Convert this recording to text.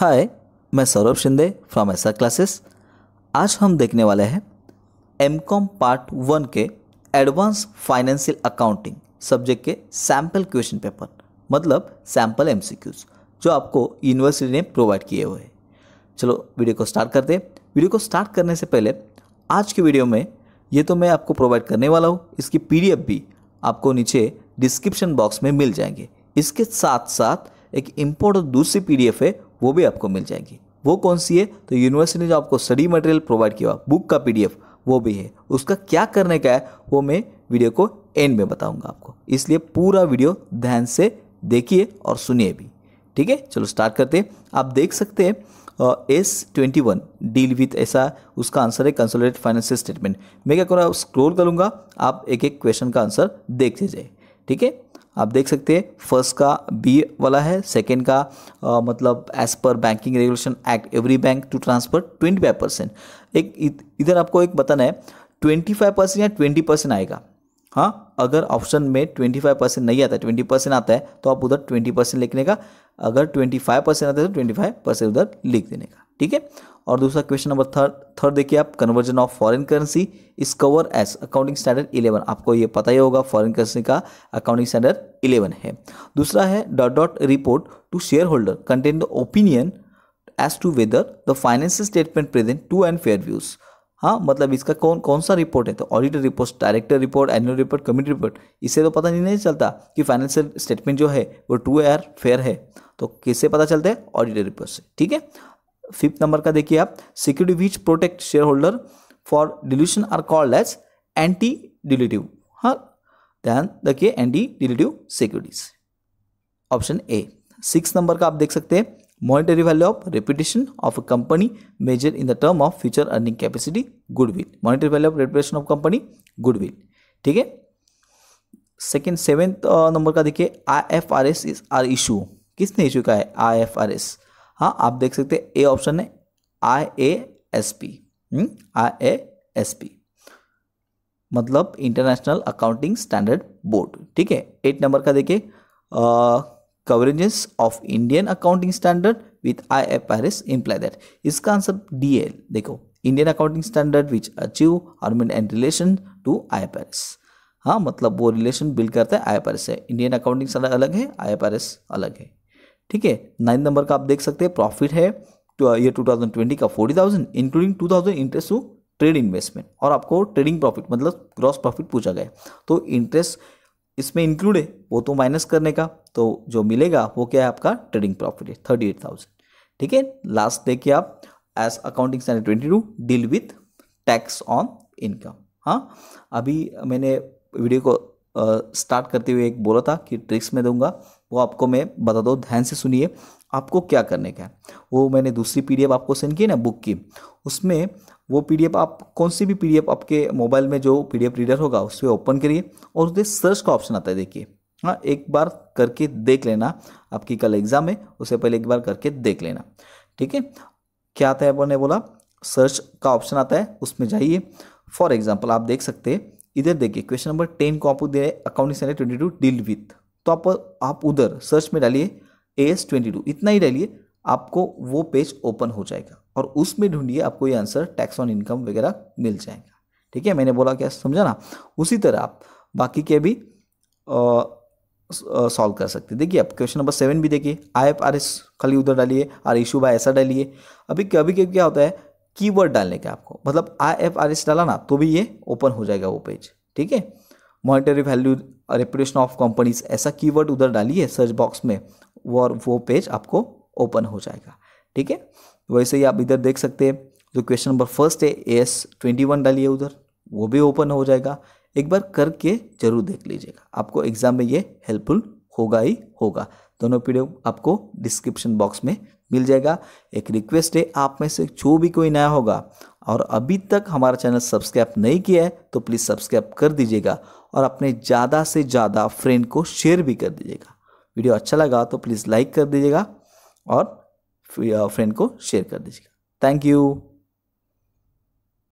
हाय मैं सौरभ शिंदे फ्रॉम ऐसा क्लासेस आज हम देखने वाले हैं एम कॉम पार्ट वन के एडवांस फाइनेंशियल अकाउंटिंग सब्जेक्ट के सैम्पल क्वेश्चन पेपर मतलब सैम्पल एम जो आपको यूनिवर्सिटी ने प्रोवाइड किए हुए हैं चलो वीडियो को स्टार्ट करते हैं वीडियो को स्टार्ट करने से पहले आज के वीडियो में ये तो मैं आपको प्रोवाइड करने वाला हूँ इसकी पी भी आपको नीचे डिस्क्रिप्शन बॉक्स में मिल जाएंगे इसके साथ साथ एक इम्पोर्टेंट दूसरी पी है वो भी आपको मिल जाएगी वो कौन सी है तो यूनिवर्सिटी ने जो आपको स्टडी मटेरियल प्रोवाइड किया बुक का पीडीएफ वो भी है उसका क्या करने का है वो मैं वीडियो को एंड में बताऊंगा आपको इसलिए पूरा वीडियो ध्यान से देखिए और सुनिए भी ठीक है चलो स्टार्ट करते हैं आप देख सकते हैं AS twenty one deal with ऐसा उसका आंसर है कंसोलिडेट फाइनेंशियल स्टेटमेंट मैं क्या करूँगा स्क्रोल करूँगा आप एक एक क्वेश्चन का आंसर देखते जाए ठीक है आप देख सकते हैं फर्स्ट का बी वाला है सेकेंड का आ, मतलब as per banking regulation act every bank to transfer twenty five percent एक इधर आपको एक बताना है ट्वेंटी फाइव परसेंट या ट्वेंटी परसेंट आएगा हाँ अगर ऑप्शन में ट्वेंटी फाइव परसेंट नहीं आता है ट्वेंटी परसेंट आता है तो आप उधर ट्वेंटी परसेंट लिखने का अगर ट्वेंटी फाइव परसेंट आता है तो ट्वेंटी फाइव परसेंट उधर लिख देने का ठीक है और दूसरा क्वेश्चन नंबर थर्ड थर्ड देखिए आप conversion of foreign currency is cover AS accounting standard eleven आपको ये पता ही होगा फॉरेन करेंसी का अकाउंटिंग स्टैंडर्ड इलेवन है दूसरा है dot dot report to shareholder contain the opinion as to whether the financial statement present true and fair views हाँ मतलब इसका कौन कौन सा रिपोर्ट है तो auditor report director report annual report committee report इससे तो पता नहीं, चलता कि फाइनेंशियल स्टेटमेंट जो है वो टू एयर फेयर है तो किससे पता चलता है ऑडिटर रिपोर्ट से ठीक है फिफ्थ नंबर का देखिए आप security which protect shareholder for dilution are called as anti dilutive हाँ ध्यान रखिए anti dilutive securities option A six number का आप देख सकते हैं monetary value of reputation of a company measure in the term of future earning capacity goodwill monetary value of reputation of company goodwill ठीक है सेकेंड सेवेंथ नंबर का देखिए I F R S is are issue किसने issue का है I F R S हाँ आप देख सकते हैं ए ऑप्शन है I A S B I A S B मतलब इंटरनेशनल अकाउंटिंग स्टैंडर्ड बोर्ड ठीक है एट नंबर का देखिए coverages of Indian accounting standard with I F R S imply that इसका आंसर डी एल देखो Indian accounting standard which achieve harmony and relation to I F R S हाँ मतलब वो relation build करता है I F R S से Indian accounting standard अलग है आई एफ आर एस अलग है ठीक है नाइन नंबर का आप देख सकते हैं प्रॉफिट है तो ये uh, 2020 का 40,000 including 2,000 interest to trade investment और आपको ट्रेडिंग प्रॉफिट मतलब ग्रॉस प्रॉफिट पूछा गया तो इंटरेस्ट इसमें इंक्लूड है वो तो माइनस करने का तो जो मिलेगा वो क्या है आपका ट्रेडिंग प्रॉफिट है थर्टी एट थाउजेंड ठीक है लास्ट देखिए आप as accounting standard twenty two deal with tax on income हाँ अभी मैंने वीडियो को स्टार्ट uh, करते हुए एक बोला था कि ट्रिक्स में दूंगा वो आपको मैं बता दो ध्यान से सुनिए आपको क्या करने का है वो मैंने दूसरी पीडीएफ आपको सेंड की ना बुक की उसमें वो पीडीएफ आप कौन सी भी पीडीएफ आपके मोबाइल में जो पीडीएफ रीडर होगा उस पर ओपन करिए और उसे सर्च का ऑप्शन आता है देखिए हाँ एक बार करके देख लेना आपकी कल एग्ज़ाम है उससे पहले एक बार करके देख लेना ठीक है क्या आता है ने बोला सर्च का ऑप्शन आता है उसमें जाइए फॉर एग्जाम्पल आप देख सकते हैं इधर देखिए क्वेश्चन नंबर टेन को आपको दे account twenty two deal with तो आप आप उधर सर्च में डालिए ए एस ट्वेंटी टू इतना ही डालिए आपको वो पेज ओपन हो जाएगा और उसमें ढूंढिए आपको ये आंसर टैक्स ऑन इनकम वगैरह मिल जाएगा ठीक है मैंने बोला क्या समझा ना उसी तरह आप बाकी के भी सॉल्व कर सकते हैं देखिए आप क्वेश्चन नंबर सेवन भी देखिए आई एफ आर एस खाली उधर डालिए आर इशू बाय ऐसा डालिए अभी कभी कभी क्या होता है कीवर्ड डालने का आपको मतलब आई एफ आर एस डाला ना तो भी ये ओपन हो जाएगा वो पेज ठीक है monetary value reputation of companies ऐसा कीवर्ड उधर डालिए सर्च बॉक्स में वो और वो पेज आपको ओपन हो जाएगा ठीक है वैसे ही आप इधर देख सकते हैं जो क्वेश्चन नंबर फर्स्ट है ए एस ट्वेंटी वन डालिए उधर वो भी ओपन हो जाएगा एक बार करके जरूर देख लीजिएगा आपको एग्जाम में ये हेल्पफुल होगा ही होगा दोनों पीडीएफ आपको डिस्क्रिप्शन बॉक्स में मिल जाएगा एक रिक्वेस्ट है आप में से जो भी कोई नया होगा और अभी तक हमारा चैनल सब्सक्राइब नहीं किया है तो प्लीज़ सब्सक्राइब कर दीजिएगा और अपने ज़्यादा से ज़्यादा फ्रेंड को शेयर भी कर दीजिएगा वीडियो अच्छा लगा तो प्लीज़ लाइक कर दीजिएगा और फ्रेंड को शेयर कर दीजिएगा थैंक यू